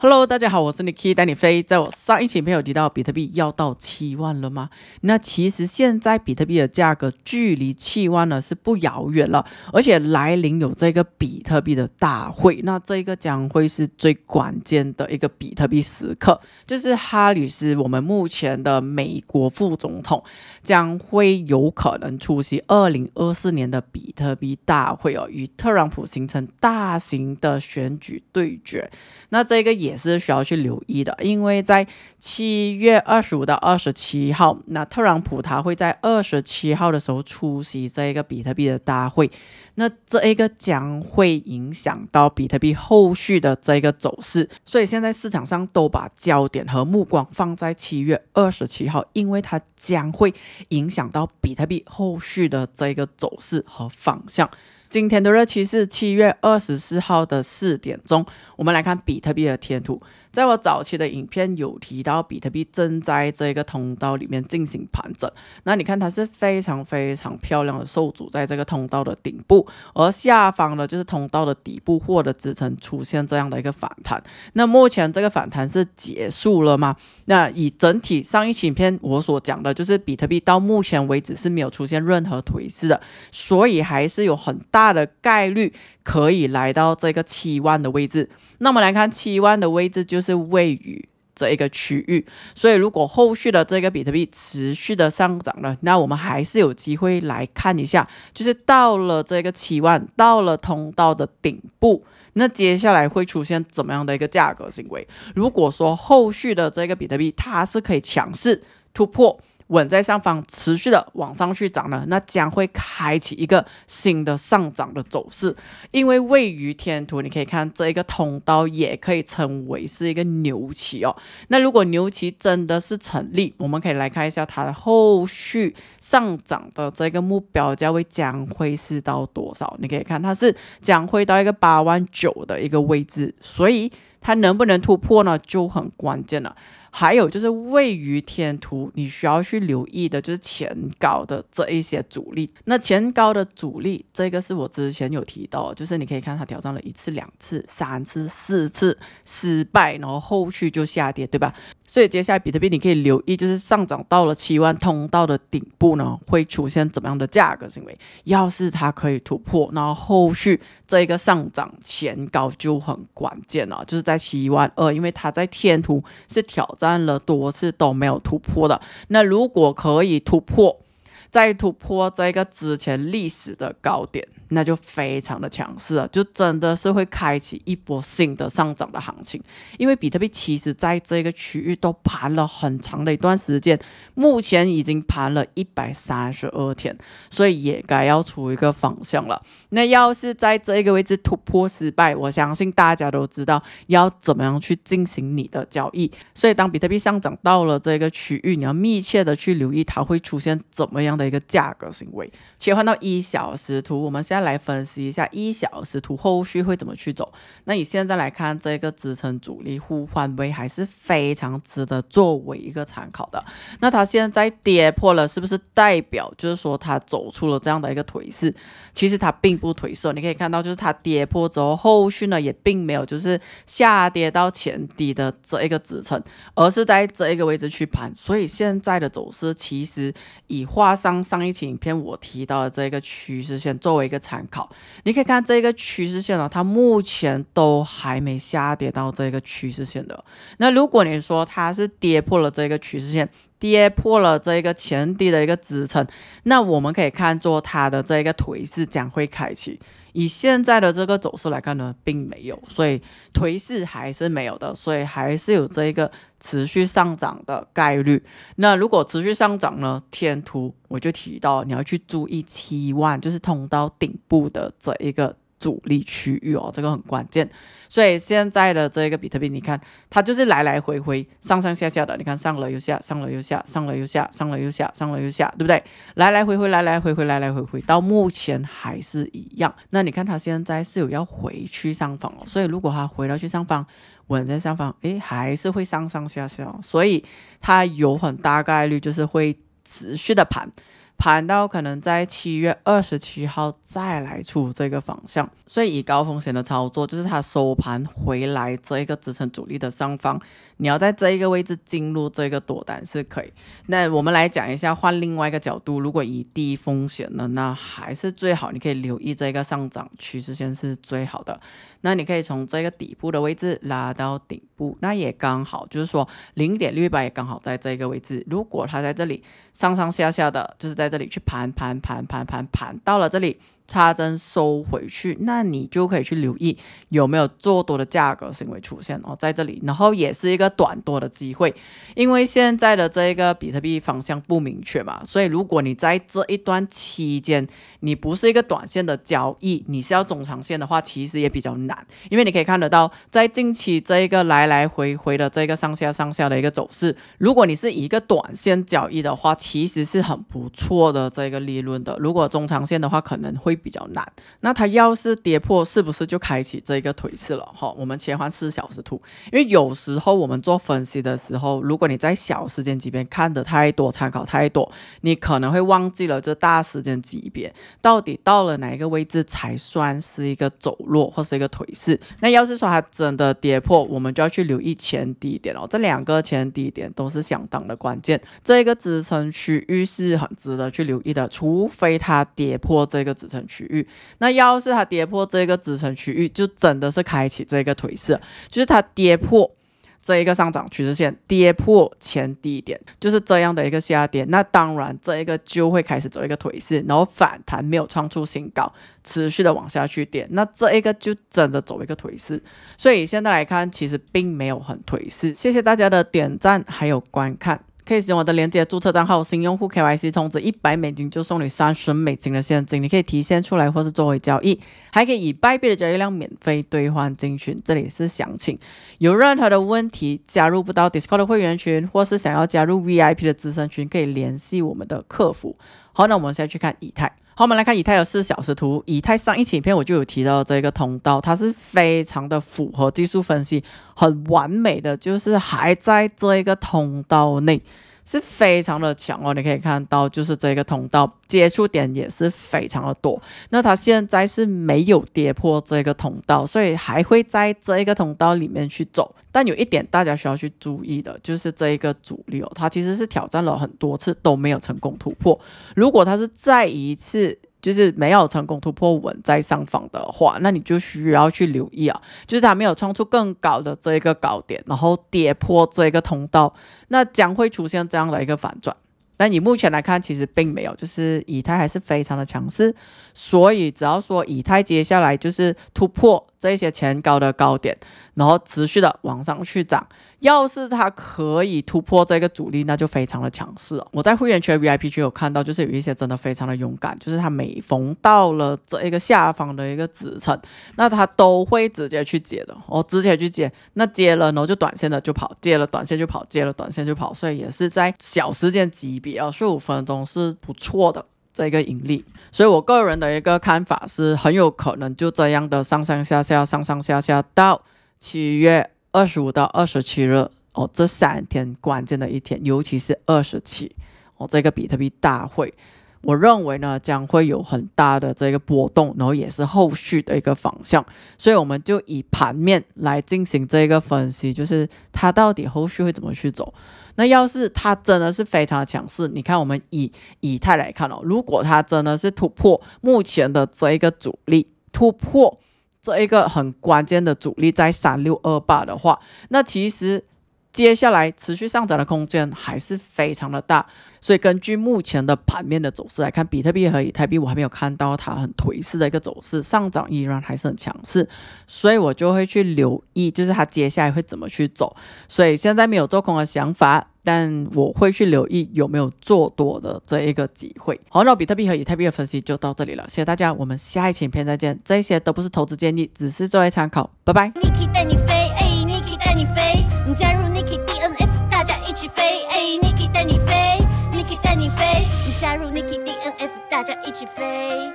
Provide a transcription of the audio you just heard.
Hello，大家好，我是 Nick，带你飞。在我上一期没有提到比特币要到七万了吗？那其实现在比特币的价格距离七万呢是不遥远了，而且来临有这个比特币的大会，那这个将会是最关键的一个比特币时刻，就是哈里斯，我们目前的美国副总统将会有可能出席二零二四年的比特币大会哦，与特朗普形成大型的选举对决。那这个也。也是需要去留意的，因为在七月二十五到二十七号，那特朗普他会在二十七号的时候出席这一个比特币的大会，那这一个将会影响到比特币后续的这一个走势，所以现在市场上都把焦点和目光放在七月二十七号，因为它将会影响到比特币后续的这一个走势和方向。今天的日期是七月二十四号的四点钟，我们来看比特币的填图。在我早期的影片有提到，比特币正在这个通道里面进行盘整。那你看它是非常非常漂亮的受阻在这个通道的顶部，而下方呢就是通道的底部或得支撑出现这样的一个反弹。那目前这个反弹是结束了吗？那以整体上一期影片我所讲的，就是比特币到目前为止是没有出现任何颓势的，所以还是有很大的概率可以来到这个七万的位置。那我们来看七万的位置就。就是位于这一个区域，所以如果后续的这个比特币持续的上涨了，那我们还是有机会来看一下，就是到了这个七万，到了通道的顶部，那接下来会出现怎么样的一个价格行为？如果说后续的这个比特币它是可以强势突破。稳在上方持续的往上去涨呢，那将会开启一个新的上涨的走势。因为位于天图，你可以看这一个通道，也可以称为是一个牛旗哦。那如果牛旗真的是成立，我们可以来看一下它的后续上涨的这个目标价位将会是到多少？你可以看，它是将会到一个八万九的一个位置，所以它能不能突破呢，就很关键了。还有就是位于天图，你需要去留意的就是前高的这一些阻力。那前高的阻力，这个是我之前有提到，就是你可以看它挑战了一次、两次、三次、四次失败，然后后续就下跌，对吧？所以接下来比特币你可以留意，就是上涨到了七万通道的顶部呢，会出现怎么样的价格行为？要是它可以突破，然后后续这一个上涨前高就很关键了，就是在七万二，因为它在天图是挑战。按了多次都没有突破的，那如果可以突破，再突破这个之前历史的高点。那就非常的强势了，就真的是会开启一波新的上涨的行情，因为比特币其实在这个区域都盘了很长的一段时间，目前已经盘了一百三十二天，所以也该要出一个方向了。那要是在这一个位置突破失败，我相信大家都知道要怎么样去进行你的交易。所以当比特币上涨到了这个区域，你要密切的去留意它会出现怎么样的一个价格行为。切换到一小时图，我们现在。再来分析一下一小时图后续会怎么去走？那你现在来看这个支撑阻力互换位还是非常值得作为一个参考的。那它现在跌破了，是不是代表就是说它走出了这样的一个颓势？其实它并不颓势，你可以看到，就是它跌破之后后续呢也并没有就是下跌到前底的这一个支撑，而是在这一个位置去盘。所以现在的走势其实以画上上一期影片我提到的这个趋势线作为一个。参考，你可以看这个趋势线呢，它目前都还没下跌到这个趋势线的。那如果你说它是跌破了这个趋势线，跌破了这个前低的一个支撑，那我们可以看作它的这一个颓势将会开启。以现在的这个走势来看呢，并没有，所以颓势还是没有的，所以还是有这一个持续上涨的概率。那如果持续上涨呢，天图我就提到你要去注意七万，就是通道顶部的这一个。主力区域哦，这个很关键，所以现在的这个比特币，你看它就是来来回回上上下下的，你看上了又下，上了又下，上了又下，上了又下，上了又下，对不对？来来回回，来来回回，来来回回，到目前还是一样。那你看它现在是有要回去上方哦，所以如果它回到去上方，稳在上方，哎，还是会上上下下，所以它有很大概率就是会持续的盘。盘到可能在七月二十七号再来出这个方向，所以以高风险的操作，就是它收盘回来这一个支撑阻力的上方，你要在这一个位置进入这个多单是可以。那我们来讲一下，换另外一个角度，如果以低风险的，那还是最好，你可以留意这个上涨趋势线是最好的。那你可以从这个底部的位置拉到顶部，那也刚好，就是说零点六八也刚好在这个位置。如果它在这里上上下下的，就是在这里去盘盘盘盘盘盘，到了这里。插针收回去，那你就可以去留意有没有做多的价格行为出现哦，在这里，然后也是一个短多的机会，因为现在的这个比特币方向不明确嘛，所以如果你在这一段期间你不是一个短线的交易，你是要中长线的话，其实也比较难，因为你可以看得到，在近期这一个来来回回的这个上下上下的一个走势，如果你是一个短线交易的话，其实是很不错的这个利润的，如果中长线的话，可能会。比较难，那它要是跌破，是不是就开启这个颓势了？哈，我们切换四小时图，因为有时候我们做分析的时候，如果你在小时间级别看的太多，参考太多，你可能会忘记了这大时间级别到底到了哪一个位置才算是一个走弱或是一个颓势。那要是说它真的跌破，我们就要去留意前低点哦，这两个前低点都是相当的关键，这个支撑区域是很值得去留意的，除非它跌破这个支撑。区域，那要是它跌破这个支撑区域，就真的是开启这个颓势，就是它跌破这一个上涨趋势线，跌破前低点，就是这样的一个下跌，那当然这一个就会开始走一个颓势，然后反弹没有创出新高，持续的往下去跌，那这一个就真的走一个颓势，所以现在来看，其实并没有很颓势。谢谢大家的点赞还有观看。可以使用我的链接注册账号，新用户 KYC 充值一百美金就送你三十美金的现金，你可以提现出来或是作为交易，还可以以倍币的交易量免费兑换金群。这里是详情，有任何的问题，加入不到 Discord 会员群或是想要加入 VIP 的资深群，可以联系我们的客服。好，那我们现在去看以太。好，我们来看以太的四小时图。以太上一期影片我就有提到这个通道，它是非常的符合技术分析，很完美的，就是还在这一个通道内。是非常的强哦，你可以看到，就是这个通道接触点也是非常的多。那它现在是没有跌破这个通道，所以还会在这一个通道里面去走。但有一点大家需要去注意的，就是这一个阻力哦，它其实是挑战了很多次都没有成功突破。如果它是再一次。就是没有成功突破稳在上方的话，那你就需要去留意啊，就是它没有冲出更高的这一个高点，然后跌破这一个通道，那将会出现这样的一个反转。那你目前来看，其实并没有，就是以太还是非常的强势，所以只要说以太接下来就是突破。这些前高的高点，然后持续的往上去涨。要是它可以突破这个阻力，那就非常的强势了。我在会员圈 VIP 区有看到，就是有一些真的非常的勇敢，就是他每逢到了这一个下方的一个支撑，那他都会直接去接的。哦，直接去接，那接了，然后就短线的就跑，接了短线就跑，接了短线就跑。所以也是在小时间级别啊，十五分钟是不错的。这个盈利，所以我个人的一个看法是很有可能就这样的上上下下，上上下下，到七月二十五到二十七日哦，这三天关键的一天，尤其是二十七哦，这个比特币大会。我认为呢，将会有很大的这个波动，然后也是后续的一个方向，所以我们就以盘面来进行这个分析，就是它到底后续会怎么去走。那要是它真的是非常强势，你看我们以以太来看哦，如果它真的是突破目前的这一个阻力，突破这一个很关键的阻力在三六二八的话，那其实。接下来持续上涨的空间还是非常的大，所以根据目前的盘面的走势来看，比特币和以太币我还没有看到它很颓势的一个走势，上涨依然还是很强势，所以我就会去留意，就是它接下来会怎么去走。所以现在没有做空的想法，但我会去留意有没有做多的这一个机会。好，那比特币和以太币的分析就到这里了，谢谢大家，我们下一期影片再见。这些都不是投资建议，只是作为参考，拜拜。起飞。